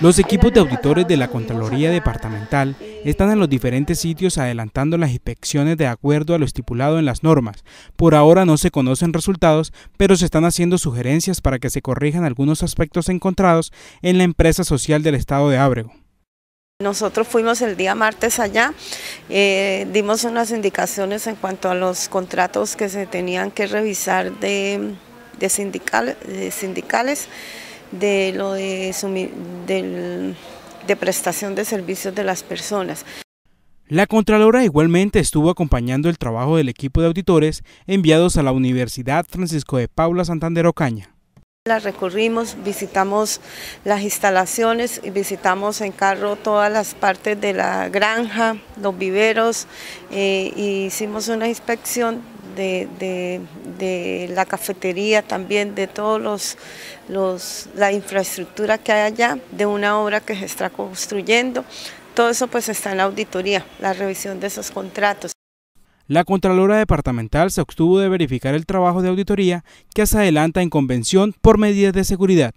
Los equipos de auditores de la Contraloría Departamental están en los diferentes sitios adelantando las inspecciones de acuerdo a lo estipulado en las normas. Por ahora no se conocen resultados, pero se están haciendo sugerencias para que se corrijan algunos aspectos encontrados en la empresa social del Estado de Ábrego. Nosotros fuimos el día martes allá, eh, dimos unas indicaciones en cuanto a los contratos que se tenían que revisar de sindicales de lo de, de prestación de servicios de las personas. La Contralora igualmente estuvo acompañando el trabajo del equipo de auditores enviados a la Universidad Francisco de Paula Santander Ocaña. La recorrimos, visitamos las instalaciones, y visitamos en carro todas las partes de la granja, los viveros, e hicimos una inspección de, la cafetería también, de todos los, la infraestructura que hay allá, de una obra que se está construyendo. Todo eso pues está en la auditoría, la revisión de esos contratos. La Contralora Departamental se obtuvo de verificar el trabajo de auditoría que se adelanta en convención por medidas de seguridad.